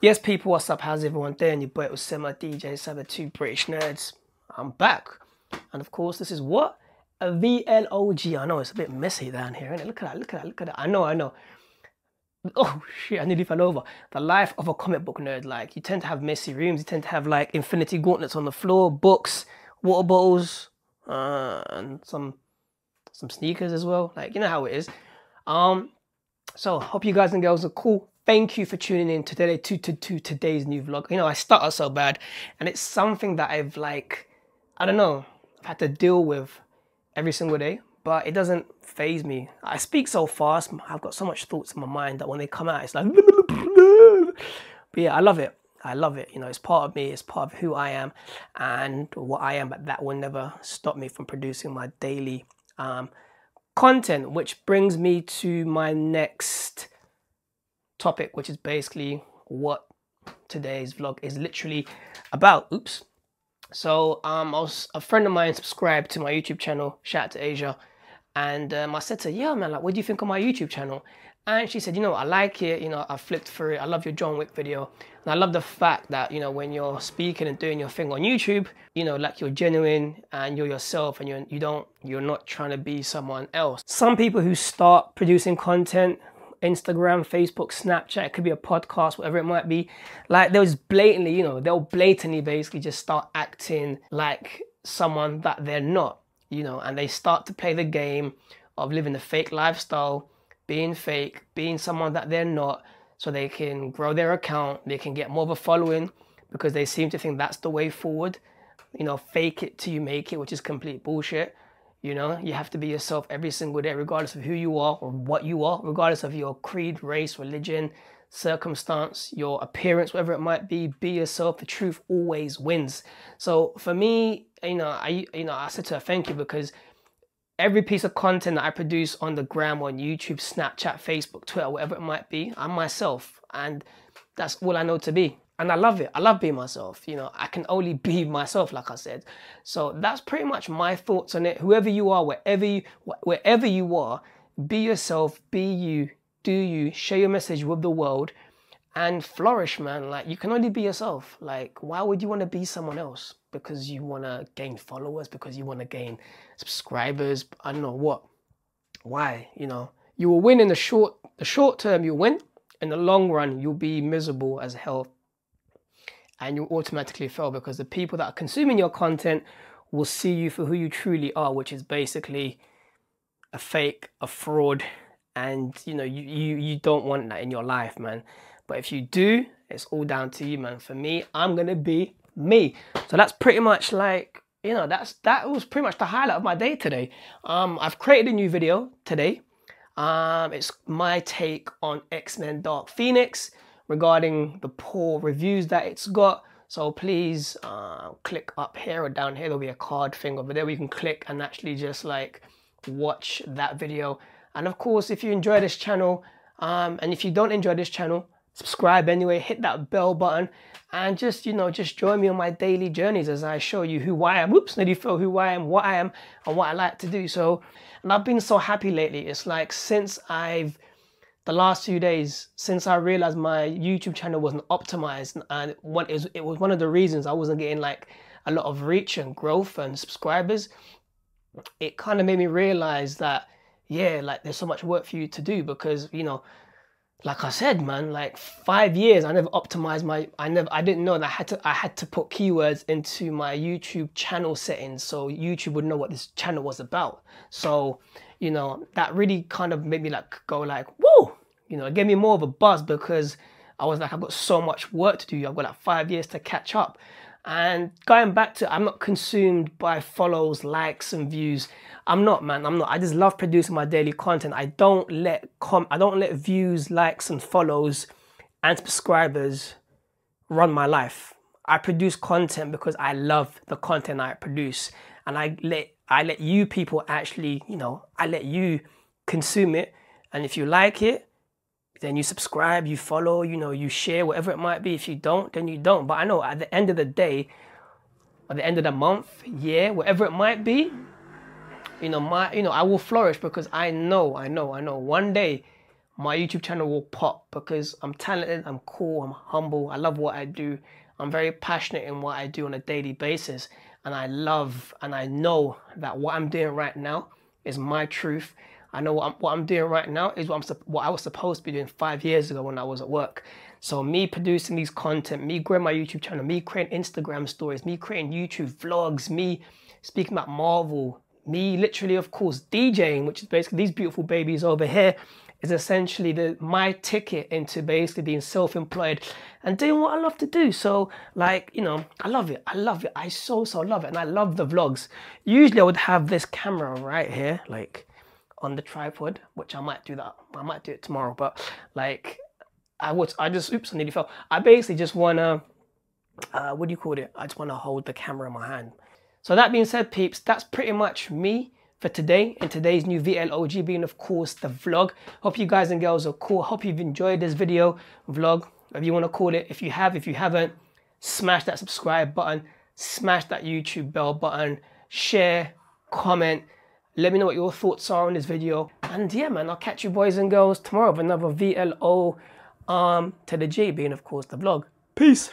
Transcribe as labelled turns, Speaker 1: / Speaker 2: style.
Speaker 1: Yes, people, what's up? How's everyone doing? Your boy, it was similar DJ Summer, two British nerds. I'm back. And of course, this is what? A VLOG. I know it's a bit messy down here, isn't it? Look at that, look at that, look at that. I know, I know. Oh shit, I nearly fell over. The life of a comic book nerd. Like, you tend to have messy rooms, you tend to have like infinity gauntlets on the floor, books, water bottles, uh, and some some sneakers as well. Like, you know how it is. Um, so hope you guys and girls are cool Thank you for tuning in today to, to, to today's new vlog. You know, I started so bad and it's something that I've like, I don't know, I've had to deal with every single day, but it doesn't phase me. I speak so fast, I've got so much thoughts in my mind that when they come out, it's like, but yeah, I love it. I love it. You know, it's part of me, it's part of who I am and what I am, but that will never stop me from producing my daily um, content, which brings me to my next topic, which is basically what today's vlog is literally about. Oops. So um, I was a friend of mine subscribed to my YouTube channel. Shout out to Asia. And um, I said to her, "Yeah, man, like, what do you think of my YouTube channel?" And she said, "You know, I like it. You know, I flipped through it. I love your John Wick video, and I love the fact that you know when you're speaking and doing your thing on YouTube, you know, like you're genuine and you're yourself, and you you don't you're not trying to be someone else. Some people who start producing content Instagram, Facebook, Snapchat, it could be a podcast, whatever it might be. Like they'll blatantly, you know, they'll blatantly basically just start acting like someone that they're not, you know, and they start to play the game of living a fake lifestyle, being fake, being someone that they're not, so they can grow their account, they can get more of a following because they seem to think that's the way forward. You know, fake it till you make it, which is complete bullshit. You know, you have to be yourself every single day, regardless of who you are or what you are, regardless of your creed, race, religion, circumstance, your appearance, whatever it might be. Be yourself. The truth always wins. So for me, you know, I you know I said to her thank you because every piece of content that I produce on the gram, on YouTube, Snapchat, Facebook, Twitter, whatever it might be, I'm myself, and that's all I know to be and I love it. I love being myself. You know, I can only be myself, like I said. So that's pretty much my thoughts on it. Whoever you are, wherever you, wherever you are, be yourself, be you, do you, share your message with the world, and flourish, man. Like you can only be yourself. Like why would you want to be someone else? Because you want to gain followers, because you want to gain subscribers. I don't know what. Why? You know, you will win in the short the short term. You will win. In the long run, you'll be miserable as hell and you'll automatically fail because the people that are consuming your content will see you for who you truly are, which is basically a fake, a fraud, and you know you, you you don't want that in your life, man. But if you do, it's all down to you, man. For me, I'm gonna be me. So that's pretty much like you know that's that was pretty much the highlight of my day today. Um, I've created a new video today. Um, it's my take on X Men Dark Phoenix regarding the poor reviews that it's got. So please uh, click up here or down here. There'll be a card thing over there where you can click and actually just like watch that video. And of course, if you enjoy this channel, um, and if you don't enjoy this channel, subscribe anyway, hit that bell button, and just, you know, just join me on my daily journeys as I show you who I am. Whoops, nearly fell who I am, what I am, and what I like to do. So, and I've been so happy lately. It's like since I've the last few days since I realized my YouTube channel wasn't optimized and what is it was one of the reasons I wasn't getting like a lot of reach and growth and subscribers it kind of made me realize that yeah like there's so much work for you to do because you know like I said man like 5 years I never optimized my I never I didn't know that I had to I had to put keywords into my YouTube channel settings so YouTube would know what this channel was about so you know, that really kind of made me like go like, whoa, you know, it gave me more of a buzz because I was like, I've got so much work to do. I've got like five years to catch up. And going back to, I'm not consumed by follows, likes, and views. I'm not, man. I'm not. I just love producing my daily content. I don't let com. I don't let views, likes, and follows, and subscribers run my life. I produce content because I love the content I produce, and I let I let you people actually, you know, I let you consume it. And if you like it, then you subscribe, you follow, you know, you share, whatever it might be. If you don't, then you don't. But I know at the end of the day, at the end of the month, year, whatever it might be, you know, my you know, I will flourish because I know, I know, I know one day my YouTube channel will pop because I'm talented, I'm cool, I'm humble, I love what I do, I'm very passionate in what I do on a daily basis and I love and I know that what I'm doing right now is my truth. I know what I'm, what I'm doing right now is what, I'm, what I was supposed to be doing five years ago when I was at work. So me producing these content, me growing my YouTube channel, me creating Instagram stories, me creating YouTube vlogs, me speaking about Marvel, me literally, of course, DJing, which is basically these beautiful babies over here is essentially the my ticket into basically being self-employed and doing what I love to do. So like, you know, I love it. I love it. I so so love it. And I love the vlogs. Usually I would have this camera right here, like on the tripod, which I might do that. I might do it tomorrow, but like I would I just oops, I nearly fell. I basically just wanna uh, what do you call it? I just wanna hold the camera in my hand. So that being said, peeps, that's pretty much me for today in today's new VLOG being of course the vlog. Hope you guys and girls are cool. Hope you've enjoyed this video, vlog, if you want to call it. If you have, if you haven't, smash that subscribe button, smash that YouTube bell button, share, comment, let me know what your thoughts are on this video. And yeah, man, I'll catch you boys and girls tomorrow with another VLO um, to the G being of course the vlog. Peace.